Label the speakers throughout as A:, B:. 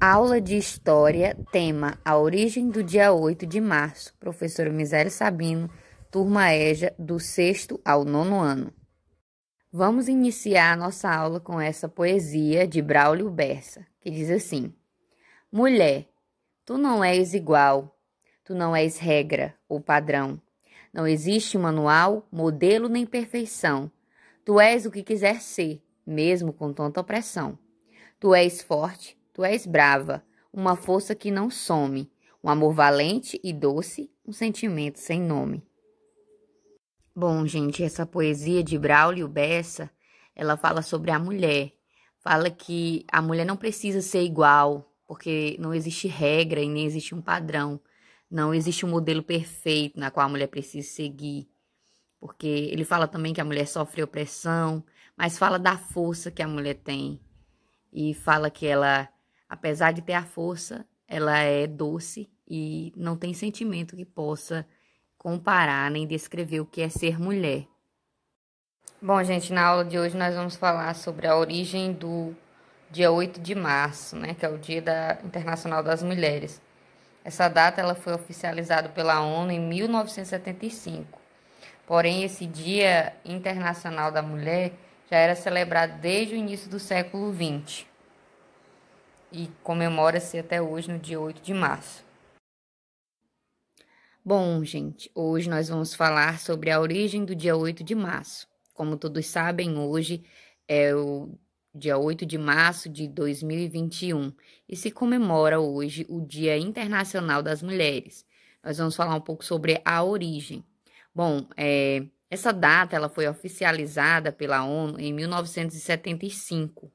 A: Aula de História, tema A Origem do Dia 8 de Março, professor Misério Sabino, turma EJA, do 6 ao 9 ano. Vamos iniciar a nossa aula com essa poesia de Braulio Bersa, que diz assim: Mulher, tu não és igual, tu não és regra ou padrão. Não existe manual, modelo nem perfeição. Tu és o que quiser ser, mesmo com tanta opressão. Tu és forte, Tu és brava, uma força que não some, um amor valente e doce, um sentimento sem nome. Bom, gente, essa poesia de Braulio Bessa, ela fala sobre a mulher. Fala que a mulher não precisa ser igual, porque não existe regra e nem existe um padrão. Não existe um modelo perfeito na qual a mulher precisa seguir. Porque ele fala também que a mulher sofre opressão, mas fala da força que a mulher tem. E fala que ela apesar de ter a força, ela é doce e não tem sentimento que possa comparar nem descrever o que é ser mulher. Bom, gente, na aula de hoje nós vamos falar sobre a origem do dia 8 de março, né, que é o Dia da Internacional das Mulheres. Essa data ela foi oficializada pela ONU em 1975. Porém, esse Dia Internacional da Mulher já era celebrado desde o início do século XX e comemora-se até hoje, no dia 8 de março. Bom, gente, hoje nós vamos falar sobre a origem do dia 8 de março. Como todos sabem, hoje é o dia 8 de março de 2021 e se comemora hoje o Dia Internacional das Mulheres. Nós vamos falar um pouco sobre a origem. Bom, é, essa data ela foi oficializada pela ONU em 1975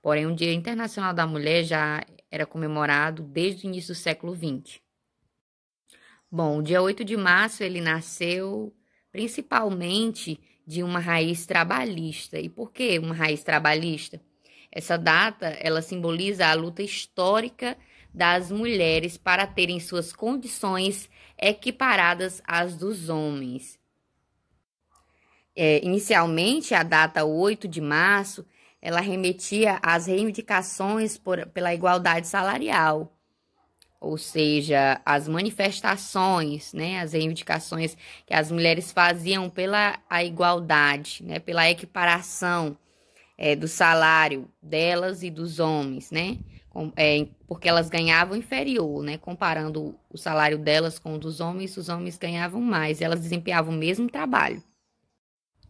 A: Porém, o Dia Internacional da Mulher já era comemorado desde o início do século XX. Bom, o dia 8 de março ele nasceu principalmente de uma raiz trabalhista. E por que uma raiz trabalhista? Essa data, ela simboliza a luta histórica das mulheres para terem suas condições equiparadas às dos homens. É, inicialmente, a data 8 de março ela remetia às reivindicações por, pela igualdade salarial, ou seja, as manifestações, né, as reivindicações que as mulheres faziam pela a igualdade, né, pela equiparação é, do salário delas e dos homens, né, com, é, porque elas ganhavam inferior, né, comparando o salário delas com o dos homens, os homens ganhavam mais, elas desempenhavam o mesmo trabalho.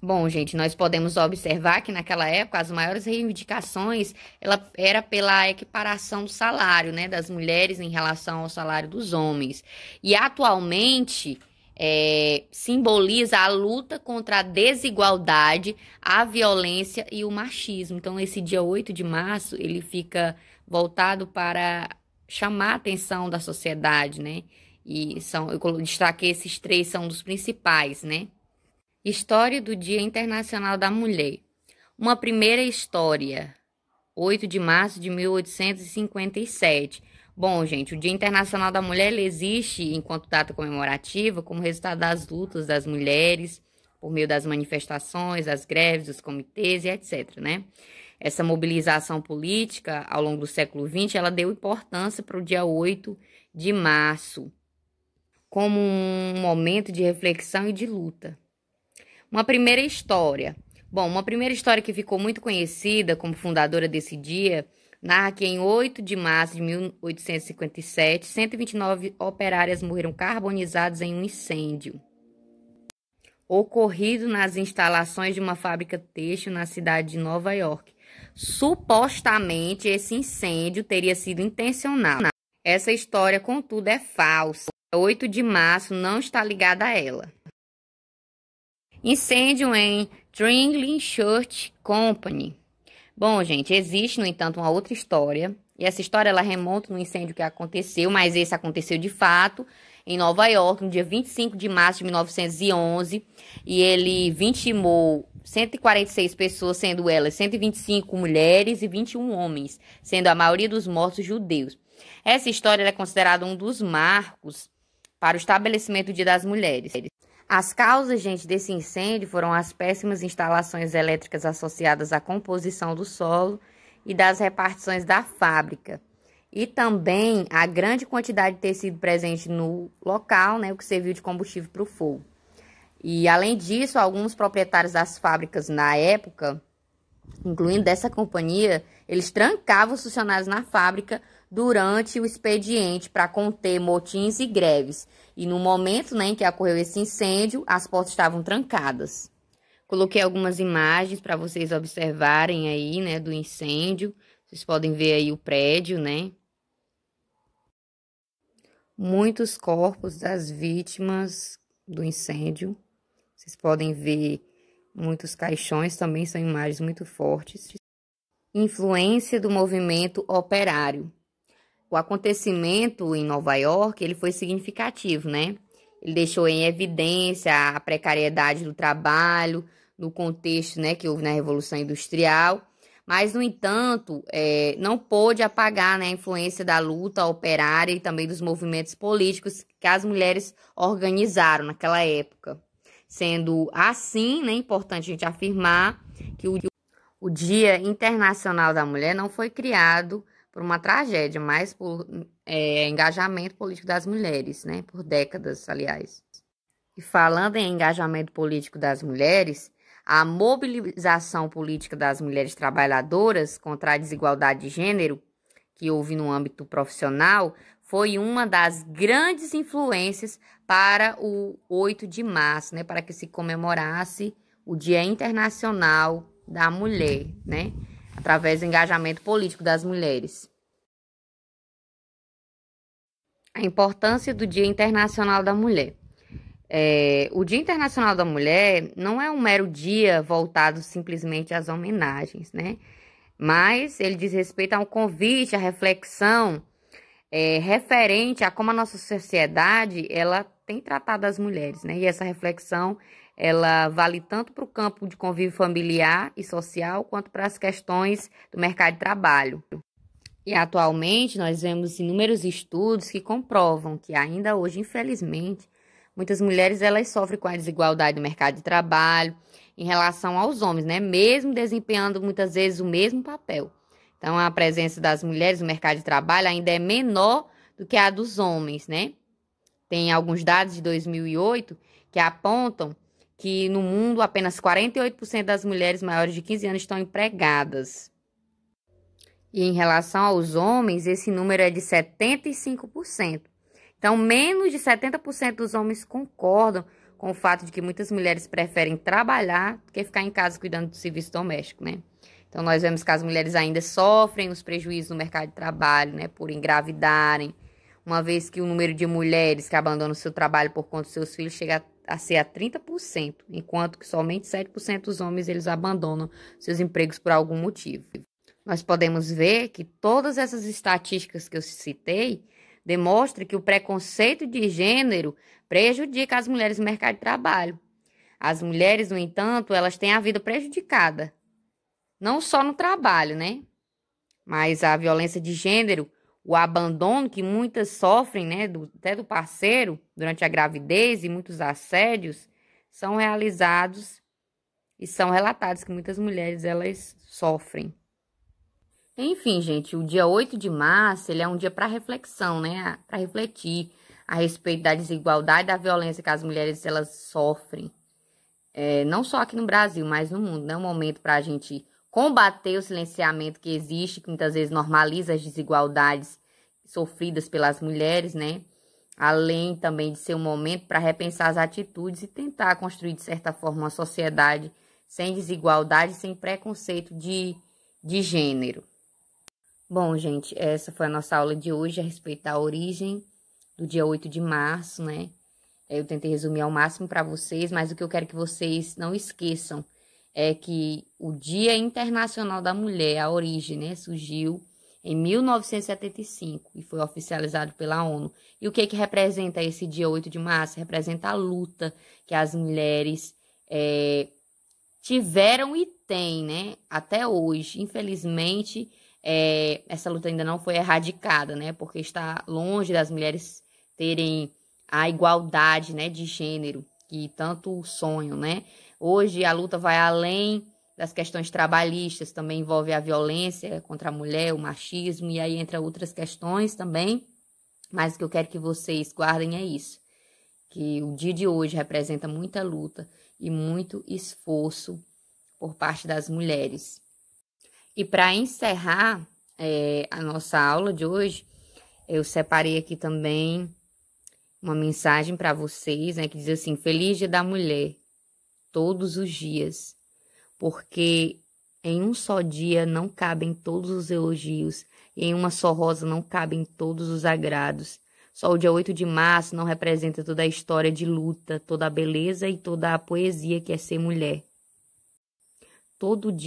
A: Bom, gente, nós podemos observar que naquela época as maiores reivindicações ela era pela equiparação do salário, né, das mulheres em relação ao salário dos homens. E atualmente é, simboliza a luta contra a desigualdade, a violência e o machismo. Então, esse dia 8 de março ele fica voltado para chamar a atenção da sociedade, né? E são, eu destaquei esses três são dos principais, né? História do Dia Internacional da Mulher. Uma primeira história. 8 de março de 1857. Bom, gente, o Dia Internacional da Mulher existe enquanto data comemorativa como resultado das lutas das mulheres por meio das manifestações, as greves, os comitês e etc, né? Essa mobilização política ao longo do século XX, ela deu importância para o dia 8 de março como um momento de reflexão e de luta. Uma primeira história. Bom, uma primeira história que ficou muito conhecida como fundadora desse dia narra que em 8 de março de 1857, 129 operárias morreram carbonizadas em um incêndio ocorrido nas instalações de uma fábrica têxtil na cidade de Nova York. Supostamente esse incêndio teria sido intencional. Essa história, contudo, é falsa. 8 de março não está ligada a ela. Incêndio em Tringling Church Company. Bom, gente, existe, no entanto, uma outra história. E essa história ela remonta no incêndio que aconteceu, mas esse aconteceu de fato em Nova York, no dia 25 de março de 1911, e ele vitimou 146 pessoas, sendo elas 125 mulheres e 21 homens, sendo a maioria dos mortos judeus. Essa história é considerada um dos marcos para o estabelecimento do Dia das Mulheres. As causas, gente, desse incêndio foram as péssimas instalações elétricas associadas à composição do solo e das repartições da fábrica. E também a grande quantidade de tecido presente no local, né, o que serviu de combustível para o fogo. E além disso, alguns proprietários das fábricas na época, incluindo dessa companhia, eles trancavam os funcionários na fábrica durante o expediente para conter motins e greves. E no momento né, em que ocorreu esse incêndio, as portas estavam trancadas. Coloquei algumas imagens para vocês observarem aí, né, do incêndio. Vocês podem ver aí o prédio, né? Muitos corpos das vítimas do incêndio. Vocês podem ver muitos caixões, também são imagens muito fortes. Influência do movimento operário. O acontecimento em Nova York, ele foi significativo, né? Ele deixou em evidência a precariedade do trabalho, no contexto né, que houve na Revolução Industrial, mas, no entanto, é, não pôde apagar né, a influência da luta operária e também dos movimentos políticos que as mulheres organizaram naquela época. Sendo assim, né, importante a gente afirmar que o, o Dia Internacional da Mulher não foi criado por uma tragédia, mas por é, engajamento político das mulheres, né? Por décadas, aliás. E falando em engajamento político das mulheres, a mobilização política das mulheres trabalhadoras contra a desigualdade de gênero, que houve no âmbito profissional, foi uma das grandes influências para o 8 de março, né, para que se comemorasse o Dia Internacional da Mulher, né? através do engajamento político das mulheres. A importância do Dia Internacional da Mulher. É, o Dia Internacional da Mulher não é um mero dia voltado simplesmente às homenagens, né? Mas ele diz respeito a um convite, à reflexão é, referente a como a nossa sociedade ela tem tratado as mulheres, né? E essa reflexão ela vale tanto para o campo de convívio familiar e social, quanto para as questões do mercado de trabalho. E atualmente nós vemos inúmeros estudos que comprovam que ainda hoje, infelizmente, muitas mulheres elas sofrem com a desigualdade do mercado de trabalho em relação aos homens, né? Mesmo desempenhando muitas vezes o mesmo papel. Então a presença das mulheres no mercado de trabalho ainda é menor do que a dos homens, né? Tem alguns dados de 2008 que apontam que no mundo apenas 48% das mulheres maiores de 15 anos estão empregadas. E em relação aos homens, esse número é de 75%. Então, menos de 70% dos homens concordam com o fato de que muitas mulheres preferem trabalhar do que ficar em casa cuidando do serviço doméstico, né? Então, nós vemos que as mulheres ainda sofrem os prejuízos no mercado de trabalho, né? Por engravidarem, uma vez que o número de mulheres que abandonam o seu trabalho por conta dos seus filhos chega a a ser a 30%, enquanto que somente 7% dos homens eles abandonam seus empregos por algum motivo. Nós podemos ver que todas essas estatísticas que eu citei demonstram que o preconceito de gênero prejudica as mulheres no mercado de trabalho. As mulheres, no entanto, elas têm a vida prejudicada, não só no trabalho, né? Mas a violência de gênero o abandono que muitas sofrem, né, do, até do parceiro, durante a gravidez e muitos assédios, são realizados e são relatados que muitas mulheres elas sofrem. Enfim, gente, o dia 8 de março, ele é um dia para reflexão, né, para refletir a respeito da desigualdade e da violência que as mulheres elas sofrem. É, não só aqui no Brasil, mas no mundo, É um momento para a gente combater o silenciamento que existe, que muitas vezes normaliza as desigualdades sofridas pelas mulheres, né? Além também de ser um momento para repensar as atitudes e tentar construir, de certa forma, uma sociedade sem desigualdade, sem preconceito de, de gênero. Bom, gente, essa foi a nossa aula de hoje a respeito da origem do dia 8 de março, né? Eu tentei resumir ao máximo para vocês, mas o que eu quero que vocês não esqueçam é que o Dia Internacional da Mulher, a origem, né, surgiu em 1975 e foi oficializado pela ONU. E o que é que representa esse dia 8 de março? Representa a luta que as mulheres é, tiveram e têm, né, até hoje. Infelizmente, é, essa luta ainda não foi erradicada, né, porque está longe das mulheres terem a igualdade, né, de gênero que tanto sonham, né? Hoje a luta vai além das questões trabalhistas, também envolve a violência contra a mulher, o machismo e aí entra outras questões também. Mas o que eu quero que vocês guardem é isso, que o dia de hoje representa muita luta e muito esforço por parte das mulheres. E para encerrar é, a nossa aula de hoje, eu separei aqui também uma mensagem para vocês, né, que diz assim: Feliz Dia da Mulher todos os dias, porque em um só dia não cabem todos os elogios, e em uma só rosa não cabem todos os agrados. Só o dia 8 de março não representa toda a história de luta, toda a beleza e toda a poesia que é ser mulher. Todo dia